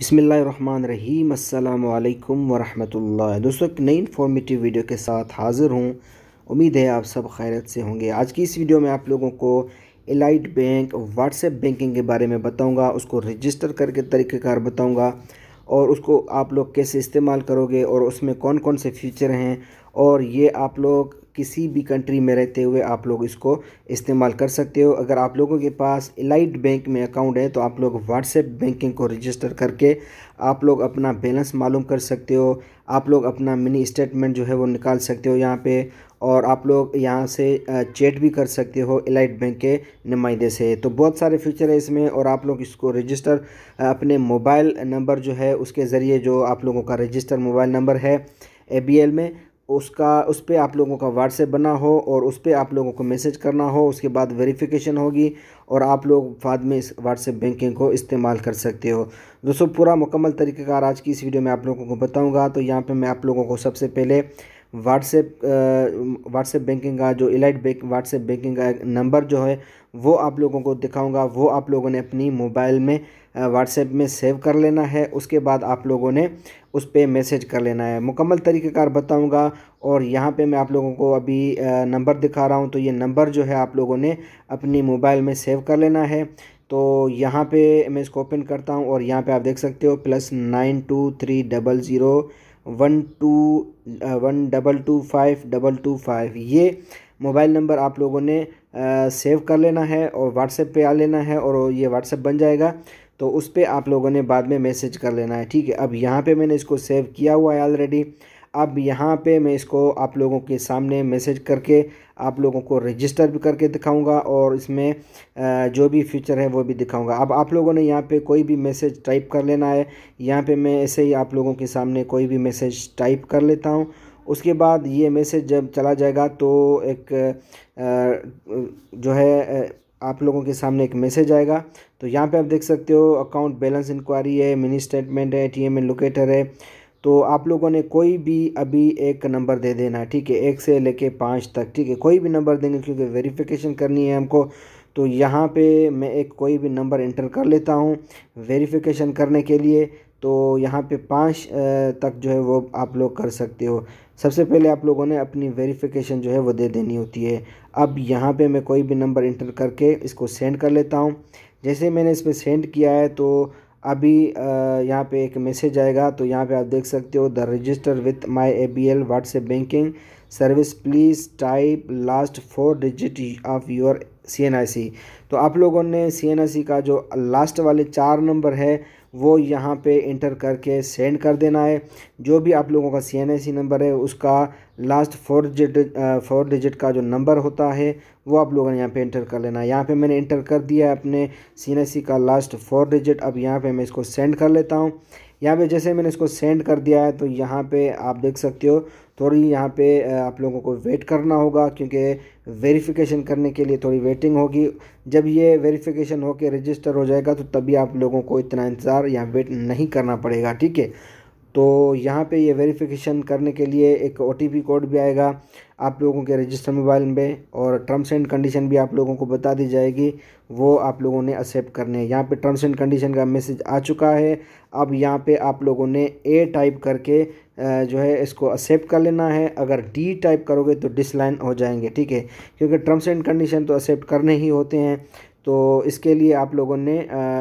बसमीम अल्लाम वरहमतुल्लाह दोस्तों एक नई इन्फॉर्मेटिव वीडियो के साथ हाज़िर हूँ उम्मीद है आप सब खैरत से होंगे आज की इस वीडियो में आप लोगों को एलाइट बैंक व्हाट्सएप बैंकिंग के बारे में बताऊँगा उसको रजिस्टर करके तरीक़ेकार बताऊँगा और उसको आप लोग कैसे इस्तेमाल करोगे और उसमें कौन कौन से फीचर हैं और ये आप लोग किसी भी कंट्री में रहते हुए आप लोग इसको इस्तेमाल कर सकते हो अगर आप लोगों के पास इलाइट बैंक में अकाउंट है तो आप लोग व्हाट्सएप बैंकिंग को रजिस्टर करके आप लोग अपना बैलेंस मालूम कर सकते हो आप लोग अपना मिनी स्टेटमेंट जो है वो निकाल सकते हो यहाँ पे और आप लोग यहाँ से चैट भी कर सकते हो इलाइट बैंक के नुमाइंदे से तो बहुत सारे फीचर है इसमें और आप लोग इसको रजिस्टर अपने मोबाइल नंबर जो है उसके ज़रिए जो आप लोगों का रजिस्टर मोबाइल नंबर है ए में उसका उस पर आप लोगों का व्हाट्सएप बना हो और उस पर आप लोगों को मैसेज करना हो उसके बाद वेरिफिकेशन होगी और आप लोग बाद में इस व्हाट्सएप बैंकिंग को इस्तेमाल कर सकते हो दोस्तों पूरा मुकम्मल तरीक़ेकार आज की इस वीडियो में आप लोगों को बताऊंगा तो यहाँ पे मैं आप लोगों को सबसे पहले व्हाट्सएप व्हाट्सएप बैंकिंग का जो इलाइट बैंक व्हाट्सएप बैंकिंग का नंबर जो है वो आप लोगों को दिखाऊंगा वो आप लोगों ने अपनी मोबाइल में व्हाट्सएप में सेव कर लेना है उसके बाद आप लोगों ने उस पर मैसेज कर लेना है मुकम्मल तरीक़ेकार बताऊंगा और यहाँ पे मैं आप लोगों को अभी नंबर दिखा रहा हूँ तो ये नंबर जो है आप लोगों ने अपनी मोबाइल में सेव कर लेना है तो यहाँ पे मैं इसको ओपन करता हूँ और यहाँ पे आप देख सकते हो plus nine two three double zero one two one double two five double two five ये मोबाइल नंबर आप लोगों ने सेव कर लेना है और व्हाट्सएप पे आ लेना है और ये व्हाट्सएप बन जाएगा तो उस पर आप लोगों ने बाद में मैसेज कर लेना है ठीक है अब यहाँ पे मैंने इसको सेव किया हुआ है ऑलरेडी अब यहाँ पे मैं इसको आप लोगों के सामने मैसेज करके आप लोगों को रजिस्टर भी करके दिखाऊंगा और इसमें जो भी फीचर है वो भी दिखाऊंगा अब आप लोगों ने यहाँ पे कोई भी मैसेज टाइप कर लेना है यहाँ पे मैं ऐसे ही आप लोगों के सामने कोई भी मैसेज टाइप कर लेता हूँ उसके बाद ये मैसेज जब चला जाएगा तो एक जो है आप लोगों के सामने एक मैसेज आएगा तो यहाँ पे आप देख सकते हो अकाउंट बैलेंस इंक्वायरी है मिनी स्टेटमेंट है टी एम लोकेटर है तो आप लोगों ने कोई भी अभी एक नंबर दे देना ठीक है एक से लेके पाँच तक ठीक है कोई भी नंबर देंगे क्योंकि वेरिफिकेशन करनी है हमको तो यहाँ पे मैं एक कोई भी नंबर इंटर कर लेता हूँ वेरिफिकेशन करने के लिए तो यहाँ पे पाँच तक जो है वो आप लोग कर सकते हो सबसे पहले आप लोगों ने अपनी वेरिफिकेशन जो है वो दे देनी होती है अब यहाँ पे मैं कोई भी नंबर इंटर करके इसको सेंड कर लेता हूँ जैसे मैंने इस पर सेंड किया है तो अभी यहाँ पे एक मैसेज आएगा तो यहाँ पे आप देख सकते हो the register with my A B L WhatsApp banking service please type last four digit of your C N I C तो आप लोगों ने सी एन आई सी का जो लास्ट वाले चार नंबर है वो यहाँ पे इंटर करके सेंड कर देना है जो भी आप लोगों का सी एन सी नंबर है उसका last four digit four digit का जो नंबर होता है वो आप लोगों ने यहाँ पे इंटर कर लेना है यहाँ पे मैंने इंटर कर दिया है अपने सी एन सी का लास्ट फोर डिजिट अब यहाँ पे मैं इसको सेंड कर लेता हूँ यहाँ पे जैसे मैंने इसको सेंड कर दिया है तो यहाँ पे आप देख सकते हो थोड़ी यहाँ पे आप लोगों को वेट करना होगा क्योंकि वेरिफिकेशन करने के लिए थोड़ी वेटिंग होगी जब ये वेरिफिकेशन होकर रजिस्टर हो जाएगा तो तभी आप लोगों को इतना इंतज़ार यहाँ वेट नहीं करना पड़ेगा ठीक है तो यहाँ पे ये वेरिफिकेशन करने के लिए एक ओ कोड भी आएगा आप लोगों के रजिस्टर मोबाइल में और टर्म्स एंड कंडीशन भी आप लोगों को बता दी जाएगी वो आप लोगों ने एक्सेप्ट करने हैं यहाँ पे टर्म्स एंड कंडीशन का मैसेज आ चुका है अब यहाँ पे आप लोगों ने ए टाइप करके जो है इसको एक्सेप्ट कर लेना है अगर डी टाइप करोगे तो डिसलाइन हो जाएंगे ठीक है क्योंकि टर्म्स एंड कंडीशन तो एक्सेप्ट करने ही होते हैं तो इसके लिए आप लोगों ने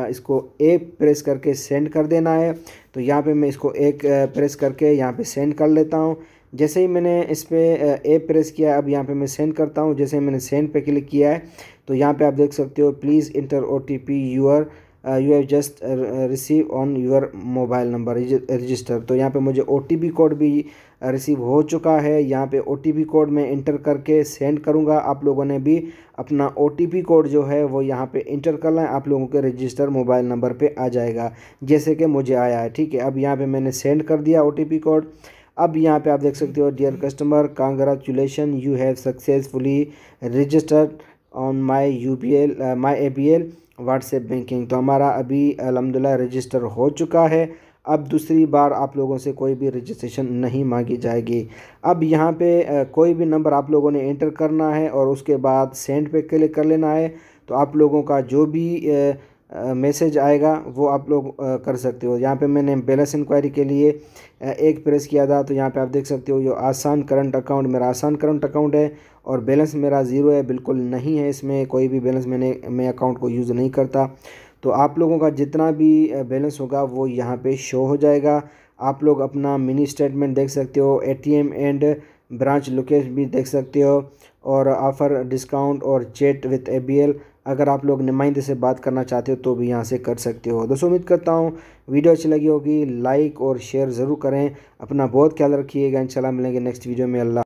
इसको ए प्रेस करके सेंड कर देना है तो यहाँ पे मैं इसको एक प्रेस करके यहाँ पे सेंड कर लेता हूँ जैसे ही मैंने इस पर ए प्रेस किया अब यहाँ पे मैं सेंड करता हूँ जैसे मैंने सेंड पे क्लिक किया है तो यहाँ पे आप देख सकते हो please enter O T P your you have just receive on your mobile number register तो यहाँ पे मुझे ओ टी पी कोड भी रिसीव हो चुका है यहाँ पे ओ टी पी कोड मैं इंटर करके सेंड करूँगा आप लोगों ने भी अपना ओ टी पी कोड जो है वो यहाँ पे इंटर कर लें आप लोगों के रजिस्टर मोबाइल नंबर पे आ जाएगा जैसे कि मुझे आया है ठीक है अब यहाँ पे मैंने सेंड कर दिया ओ टी पी कोड अब यहाँ पे आप देख सकते हो dear customer congratulation you have successfully registered on my U P L my A P L WhatsApp banking तो हमारा अभी अलहमदिल्ला रजिस्टर हो चुका है अब दूसरी बार आप लोगों से कोई भी रजिस्ट्रेशन नहीं मांगी जाएगी अब यहाँ पे uh, कोई भी नंबर आप लोगों ने एंटर करना है और उसके बाद सेंड पे क्लिक कर लेना है तो आप लोगों का जो भी uh, मैसेज आएगा वो आप लोग कर सकते हो यहाँ पे मैंने बैलेंस इंक्वायरी के लिए एक प्रेस किया था तो यहाँ पे आप देख सकते हो जो आसान करंट अकाउंट मेरा आसान करंट अकाउंट है और बैलेंस मेरा ज़ीरो है बिल्कुल नहीं है इसमें कोई भी बैलेंस मैंने मैं अकाउंट को यूज़ नहीं करता तो आप लोगों का जितना भी बैलेंस होगा वो यहाँ पर शो हो जाएगा आप लोग अपना मिनी स्टेटमेंट देख सकते हो ए एंड ब्रांच लोकेशन भी देख सकते हो और ऑफ़र डिस्काउंट और चेट विथ ए अगर आप लोग नुमाइंदे से बात करना चाहते हो तो भी यहाँ से कर सकते हो दोस्तों उम्मीद करता हूँ वीडियो अच्छी लगी होगी लाइक और शेयर ज़रूर करें अपना बहुत ख्याल रखिएगा इंशाल्लाह मिलेंगे नेक्स्ट वीडियो में अल्लाह